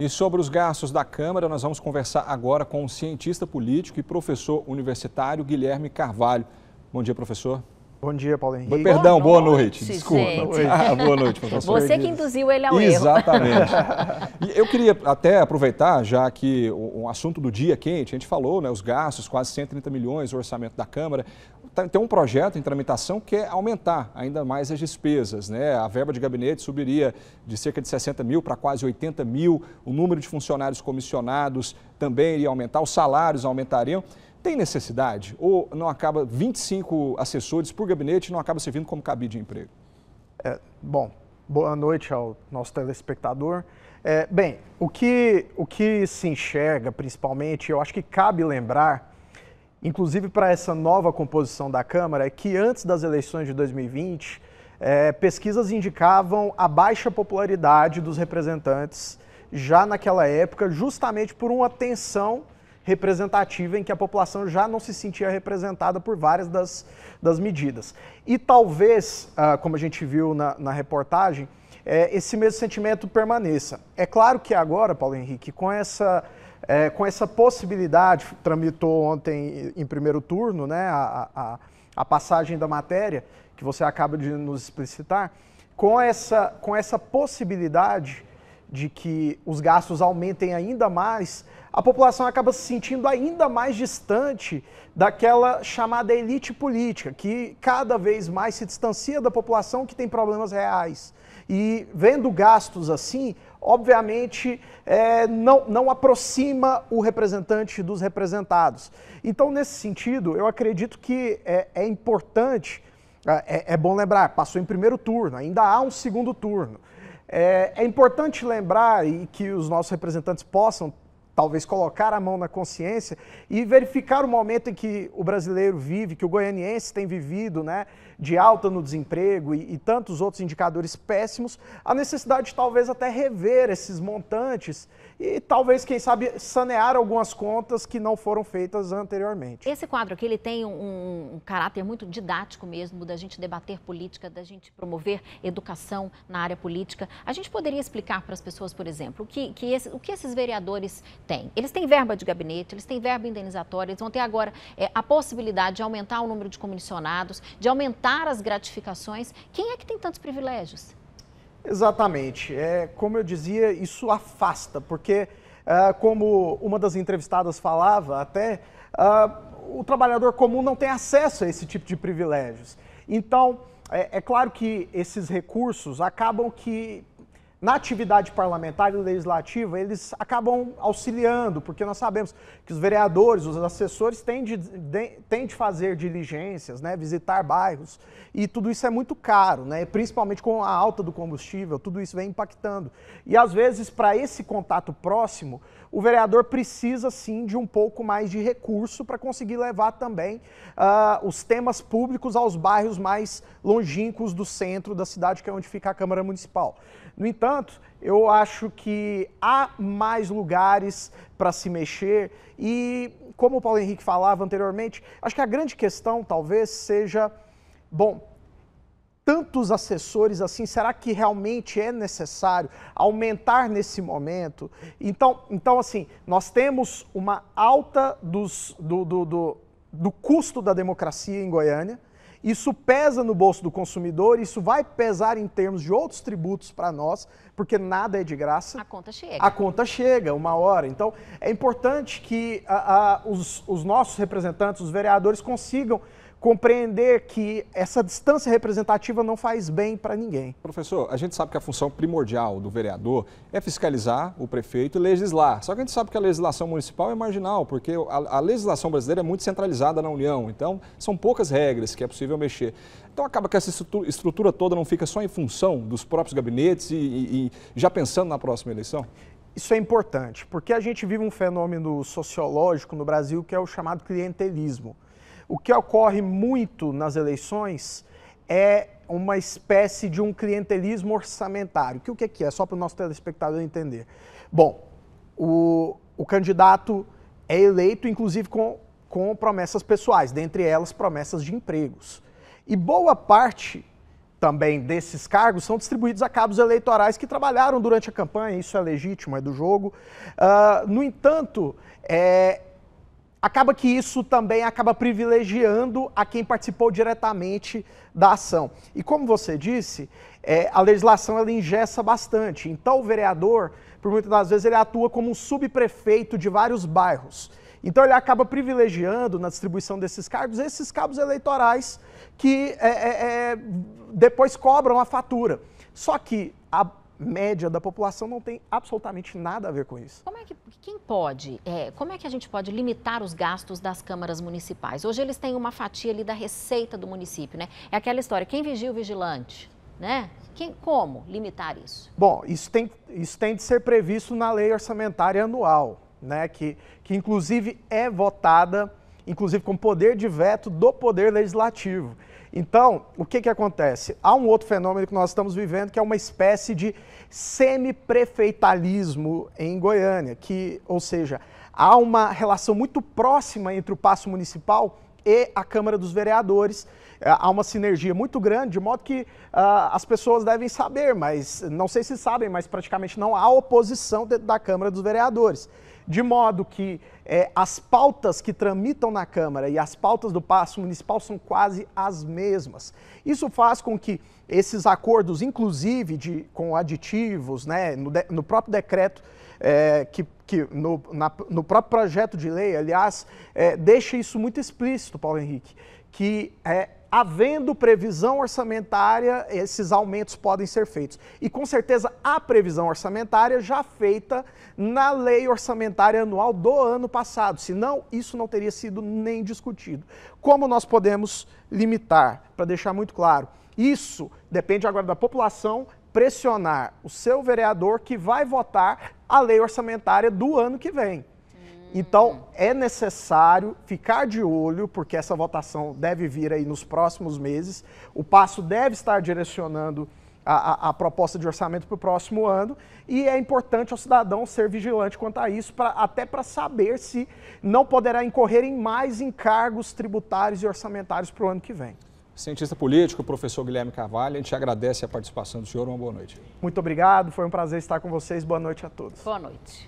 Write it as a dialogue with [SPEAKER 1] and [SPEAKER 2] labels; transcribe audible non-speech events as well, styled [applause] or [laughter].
[SPEAKER 1] E sobre os gastos da Câmara, nós vamos conversar agora com o cientista político e professor universitário Guilherme Carvalho. Bom dia, professor. Bom dia, Paulo Henrique. Perdão, boa, boa noite. Desculpa. Boa noite. Ah, boa noite, professor. Você que induziu ele ao erro. Exatamente. [laughs] Eu queria até aproveitar, já que um assunto do dia quente, a gente falou, né, os gastos, quase 130 milhões, o orçamento da Câmara. Tá, tem um projeto em tramitação que é aumentar ainda mais as despesas. Né? A verba de gabinete subiria de cerca de 60 mil para quase 80 mil, o número de funcionários comissionados também iria aumentar, os salários aumentariam. Tem necessidade? Ou não acaba 25 assessores por gabinete não acaba servindo como cabide de emprego? É, bom, boa noite ao nosso telespectador. É, bem, o
[SPEAKER 2] que, o que se enxerga principalmente, eu acho que cabe lembrar, inclusive para essa nova composição da Câmara, é que antes das eleições de 2020, é, pesquisas indicavam a baixa popularidade dos representantes já naquela época, justamente por uma tensão representativa em que a população já não se sentia representada por várias das, das medidas. E talvez, ah, como a gente viu na, na reportagem, é, esse mesmo sentimento permaneça. É claro que agora, Paulo Henrique, com essa, é, com essa possibilidade, tramitou ontem em primeiro turno né, a, a, a passagem da matéria, que você acaba de nos explicitar, com essa, com essa possibilidade de que os gastos aumentem ainda mais, a população acaba se sentindo ainda mais distante daquela chamada elite política, que cada vez mais se distancia da população que tem problemas reais. E vendo gastos assim, obviamente é, não, não aproxima o representante dos representados. Então, nesse sentido, eu acredito que é, é importante, é, é, é bom lembrar, passou em primeiro turno, ainda há um segundo turno. É, é importante lembrar e que os nossos representantes possam talvez colocar a mão na consciência e verificar o momento em que o brasileiro vive, que o goianiense tem vivido, né, de alta no desemprego e, e tantos outros indicadores péssimos, a necessidade de, talvez até rever esses montantes e talvez, quem sabe, sanear algumas contas que não foram feitas anteriormente. Esse quadro aqui ele tem um, um caráter muito didático mesmo, da gente debater política, da gente promover educação na área política. A gente poderia explicar para as pessoas, por exemplo, que, que esse, o que esses vereadores têm? Eles têm verba de gabinete, eles têm verba indenizatória, eles vão ter agora é, a possibilidade de aumentar o número de comissionados, de aumentar as gratificações. Quem é que
[SPEAKER 1] tem tantos privilégios?
[SPEAKER 2] Exatamente. É, como eu dizia, isso afasta, porque, é, como uma das entrevistadas falava até, é, o trabalhador comum não tem acesso a esse tipo de privilégios. Então, é, é claro que esses recursos acabam que na atividade parlamentar e legislativa, eles acabam auxiliando, porque nós sabemos que os vereadores, os assessores têm de, de, têm de fazer diligências, né, visitar bairros, e tudo isso é muito caro, né, principalmente com a alta do combustível, tudo isso vem impactando. E às vezes, para esse contato próximo, o vereador precisa sim de um pouco mais de recurso para conseguir levar também uh, os temas públicos aos bairros mais longínquos do centro da cidade, que é onde fica a Câmara Municipal. No entanto, eu acho que há mais lugares para se mexer e, como o Paulo Henrique falava anteriormente, acho que a grande questão talvez seja, bom, tantos assessores assim? Será que realmente é necessário aumentar nesse momento? Então, então assim, nós temos uma alta dos, do, do, do, do custo da democracia em Goiânia. Isso pesa no bolso do consumidor, isso vai pesar em termos de outros tributos para nós, porque nada é de graça. A conta chega. A conta chega, uma hora. Então, é importante que a, ah, a, ah, os, os nossos representantes, os vereadores, consigam compreender que essa distância representativa não faz bem
[SPEAKER 1] para ninguém. Professor, a gente sabe que a função primordial do vereador é fiscalizar o prefeito e legislar. Só que a gente sabe que a legislação municipal é marginal, porque a, legislação brasileira é muito centralizada na União. Então, são poucas regras que é possível mexer. Então, acaba que essa estrutura toda não fica só em função dos próprios gabinetes e, e, e já pensando na próxima eleição? Isso é
[SPEAKER 2] importante, porque a gente vive um fenômeno sociológico no Brasil que é o chamado clientelismo. O que ocorre muito nas eleições é uma espécie de um clientelismo orçamentário. Que o que é que é? Só para o nosso telespectador entender. Bom, o, o candidato é eleito, inclusive, com, com promessas pessoais, dentre elas promessas de empregos. E boa parte também desses cargos são distribuídos a cabos eleitorais que trabalharam durante a campanha, isso é legítimo, é do jogo. Uh, no entanto, é, acaba que isso também acaba privilegiando a quem participou diretamente da ação. E como você disse, é, a legislação ela ingessa bastante. Então o vereador, por muitas das vezes, ele atua como um subprefeito de vários bairros. Então ele acaba privilegiando na distribuição desses cargos esses cabos eleitorais que é, é, é depois cobram a fatura. Só que a média da população não tem absolutamente nada a ver com isso. Como é que quem pode? É, como é que a gente pode limitar os gastos das câmaras municipais? Hoje eles têm uma fatia ali da receita do município, né? É aquela história, quem vigia o vigilante, né? Quem, como limitar isso? Bom, isso tem, isso tem de ser previsto na lei orçamentária anual, né? Que, que inclusive é votada, inclusive com poder de veto do poder legislativo. Então, o que, que acontece? Há um outro fenômeno que nós estamos vivendo, que é uma espécie de semiprefeitalismo em Goiânia, que, ou seja, há uma relação muito próxima entre o passo municipal e a Câmara dos Vereadores. É, há uma sinergia muito grande, de modo que uh, as pessoas devem saber, mas não sei se sabem, mas praticamente não há oposição dentro da Câmara dos Vereadores de modo que é, as pautas que tramitam na Câmara e as pautas do passo municipal são quase as mesmas. Isso faz com que esses acordos, inclusive de, com aditivos, né, no, de, no próprio decreto, é, que, que no, na, no, próprio projeto de lei, aliás, é, deixa isso muito explícito, Paulo Henrique, que é, havendo previsão orçamentária, esses aumentos podem ser feitos. E com certeza há previsão orçamentária já feita na lei orçamentária anual do ano passado, senão isso não teria sido nem discutido. Como nós podemos limitar? Para deixar muito claro, isso depende agora da população pressionar o seu vereador que vai votar a lei orçamentária do ano que vem. Então, é necessário ficar de olho, porque essa votação deve vir aí nos próximos meses. O passo deve estar direcionando a, a, a proposta de orçamento para o próximo ano. E é importante ao cidadão ser vigilante quanto a isso, pra, até para saber se não poderá incorrer em mais encargos tributários e orçamentários para o ano que vem.
[SPEAKER 1] Cientista político, professor Guilherme Carvalho, a gente agradece a participação do senhor. Uma boa noite.
[SPEAKER 2] Muito obrigado, foi um prazer estar com vocês. Boa noite a todos. Boa noite.